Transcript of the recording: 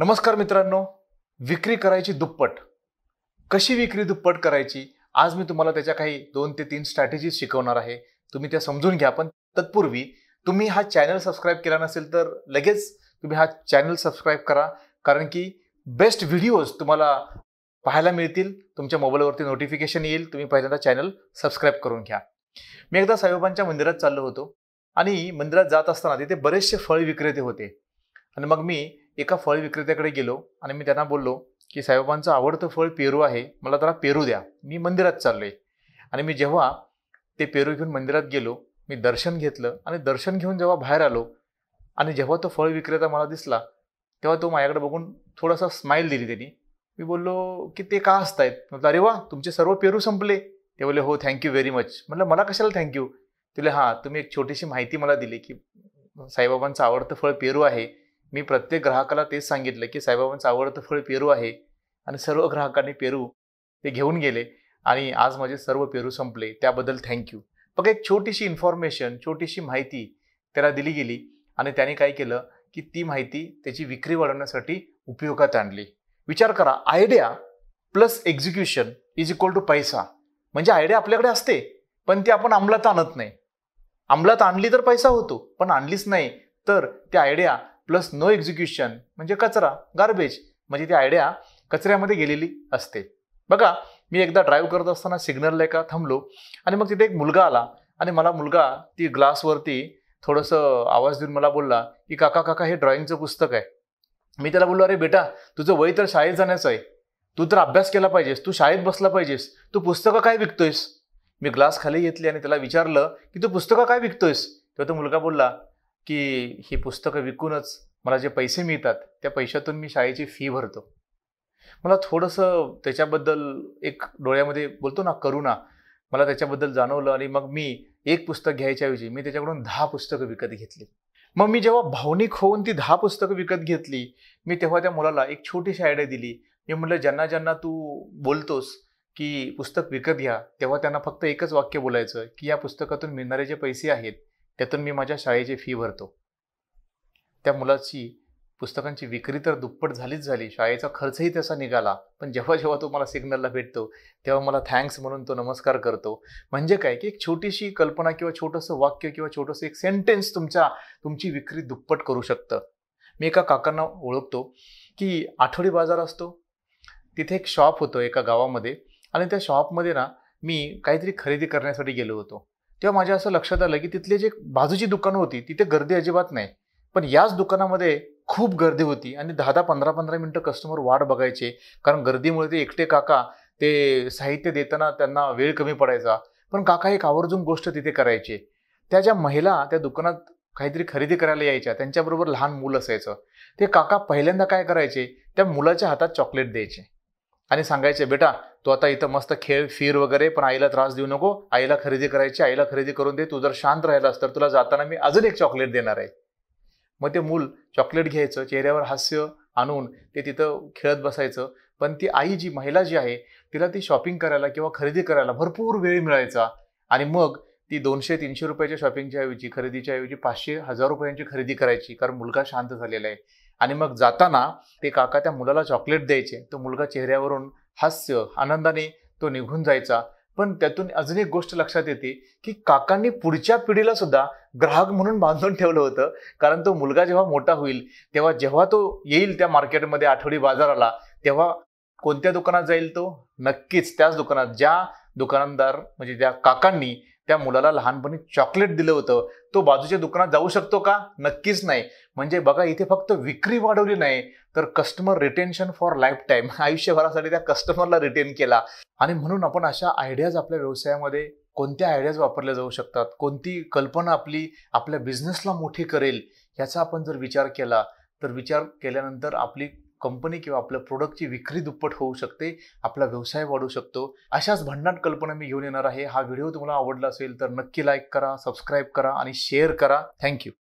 नमस्कार मित्रांनो विक्री करायची दुप्पट कशी विक्री दुप्पट करायची आज मी तुम्हाला त्याच्या काही दोन ते तीन स्ट्रॅटेजीज शिकवणार आहे तुम्ही त्या समजून घ्या पण तत्पूर्वी तुम्ही हा चॅनल सबस्क्राईब केला नसेल तर लगेच तुम्ही हा चॅनल सबस्क्राईब करा कारण की बेस्ट व्हिडिओज तुम्हाला पाहायला मिळतील तुमच्या मोबाईलवरती नोटिफिकेशन येईल तुम्ही पहिल्यांदा चॅनल सबस्क्राईब करून घ्या मी एकदा साईबाबांच्या मंदिरात चाललो होतो आणि मंदिरात जात असताना तिथे बरेचसे फळ विक्रेते होते आणि मग मी एका फळ विक्रेत्याकडे गेलो आणि मी त्यांना बोललो की साहेबांचं आवडतं फळ पेरू आहे मला त्याला पेरू द्या मी मंदिरात चाललो आहे आणि मी जेव्हा ते पेरू घेऊन मंदिरात गेलो मी दर्शन घेतलं आणि दर्शन घेऊन जेव्हा बाहेर आलो आणि जेव्हा तो फळ विक्रेता मला दिसला तेव्हा तो माझ्याकडे बघून थोडासा स्माईल दिली त्यांनी मी बोललो की ते का हसतायत म्हटलं अरे वा तुमचे सर्व पेरू संपले ते बोलले हो थँक्यू व्हेरी मच म्हटलं मला कशाला थँक्यू तिले हां तुम्ही एक छोटीशी माहिती मला दिली की साईबाबांचं आवडतं फळ पेरू आहे मी प्रत्येक ग्राहकाला तेच सांगितलं की साईबाबांचं आवडतं फळ पेरू आहे आणि सर्व ग्राहकांनी पेरू ते घेऊन गेले आणि आज माझे सर्व पेरू संपले त्याबद्दल थँक्यू फक्त एक छोटीशी इन्फॉर्मेशन छोटीशी माहिती त्याला दिली गेली आणि त्याने काय केलं की ती माहिती त्याची विक्री वाढवण्यासाठी उपयोगात आणली विचार करा idea plus execution is equal to पैसा म्हणजे आयडिया आपल्याकडे असते पण ती आपण अंमलात आणत नाही अंमलात आणली तर पैसा होतो पण आणलीच नाही तर त्या आयडिया प्लस नो एक्झिक्युशन म्हणजे कचरा गार्बेज म्हणजे ती आयडिया कचऱ्यामध्ये गेलेली असते बघा मी एकदा ड्राईव्ह करत असताना सिग्नलला एका थांबलो आणि मग तिथे एक मुलगा आला आणि मला मुलगा ती ग्लासवरती थोडंसं आवाज देऊन मला बोलला की काका काका हे ड्रॉइंगचं पुस्तक आहे मी त्याला बोललो अरे बेटा तुझं वय तर शाळेत जाण्याचं आहे तू तर अभ्यास केला पाहिजेस तू शाळेत बसला पाहिजेस तू पुस्तकं काय विकतोयस मी ग्लास खाली घेतली आणि त्याला विचारलं की तू पुस्तकं काय विकतोयस तेव्हा तो मुलगा बोलला की ही पुस्तकं विकूनच मला जे पैसे मिळतात त्या पैशातून मी शाळेची फी भरतो मला थोडंसं त्याच्याबद्दल एक डोळ्यामध्ये बोलतो ना करुणा मला त्याच्याबद्दल जाणवलं आणि मग मी एक पुस्तक घ्यायच्याऐवजी मी त्याच्याकडून दहा पुस्तकं विकत घेतली मग मी जेव्हा भावनिक होऊन ती दहा पुस्तकं विकत घेतली मी तेव्हा त्या मुलाला एक छोटीशी आयडिया दिली मी म्हटलं ज्यांना ज्यांना तू बोलतोस की पुस्तक विकत घ्या तेव्हा त्यांना फक्त एकच वाक्य बोलायचं की या पुस्तकातून मिळणारे जे पैसे आहेत त्यातून मी माझ्या शाळेची फी भरतो त्या मुलाची पुस्तकांची विक्री तर दुप्पट झालीच झाली शाळेचा खर्चही तसा निघाला पण जेव्हा जेव्हा तो मला सिग्नलला भेटतो तेव्हा मला थँक्स म्हणून तो नमस्कार करतो म्हणजे काय की एक छोटीशी कल्पना किंवा छोटंसं वाक्य किंवा छोटंसं एक सेंटेन्स तुमच्या तुमची विक्री दुप्पट करू शकतं मी एका काकांना ओळखतो की आठवडी बाजार असतो तिथे एक शॉप होतं एका गावामध्ये आणि त्या शॉपमध्ये ना मी काहीतरी खरेदी करण्यासाठी गेलो होतो तेव्हा माझ्या असं लक्षात आलं की तिथले जे बाजूची दुकानं होती तिथे गर्दी अजिबात नाही पण याच दुकानामध्ये खूप गर्दी होती आणि दहा दहा पंधरा पंधरा मिनटं कस्टमर वाट बघायचे कारण गर्दीमुळे ते एकटे काका ते साहित्य देताना त्यांना वेळ कमी पडायचा पण काका एक आवर्जून गोष्ट तिथे करायचे त्या ज्या महिला त्या दुकानात काहीतरी खरेदी करायला यायच्या त्यांच्याबरोबर लहान मूल असायचं ते काका पहिल्यांदा काय करायचे त्या मुलाच्या हातात चॉकलेट द्यायचे आणि सांगायचे बेटा तू आता इथं मस्त खेळ फिर वगैरे पण आईला त्रास देऊ नको आईला खरेदी करायची आईला खरेदी करून दे तू जर शांत राहिलास तर तुला जाताना मी अजून एक चॉकलेट देणार आहे मग ते मूल चॉकलेट घ्यायचं चेहऱ्यावर हास्य आणून ते तिथं खेळत बसायचं पण ती आई जी महिला जी आहे तिला ती शॉपिंग करायला किंवा खरेदी करायला भरपूर वेळ मिळायचा आणि मग ती दोनशे तीनशे रुपयाच्या शॉपिंगच्या ऐवजी खरेदीच्या ऐवजी पाचशे हजार रुपयांची खरेदी करायची कारण मुलगा शांत झालेला आहे आणि मग जाताना ते काका त्या मुलाला चॉकलेट द्यायचे तो मुलगा चेहऱ्यावरून हास्य आनंदाने तो निघून जायचा पण त्यातून अजून एक गोष्ट लक्षात येते की काकांनी पुढच्या पिढीला सुद्धा ग्राहक म्हणून बांधून ठेवलं होतं कारण तो मुलगा जेव्हा मोठा होईल तेव्हा जेव्हा तो येईल त्या मार्केटमध्ये आठवडी बाजाराला तेव्हा कोणत्या दुकानात जाईल तो नक्कीच त्याच दुकानात ज्या दुकानदार म्हणजे त्या काकांनी त्या मुलाला लहानपणी चॉकलेट दिलं होतं तो बाजूच्या दुकानात जाऊ शकतो का नक्कीच नाही म्हणजे बघा इथे फक्त विक्री वाढवली नाही तर customer retention for life time आयुष्यभरासाठी त्या कस्टमरला रिटेन केला आणि म्हणून आपण अशा आयडियाज आपल्या व्यवसायामध्ये कोणत्या आयडियाज वापरल्या जाऊ शकतात कोणती कल्पना आपली आपल्या बिझनेसला मोठी करेल याचा आपण जर विचार केला तर विचार केल्यानंतर आपली कंपनी किंवा आपल्या प्रोडक्टची विक्री दुप्पट होऊ शकते आपला व्यवसाय वाढू शकतो अशाच भन्नाट कल्पना मी घेऊन येणार आहे हा व्हिडिओ तुम्हाला आवडला असेल तर नक्की लाईक करा सबस्क्राईब करा आणि शेअर करा थँक्यू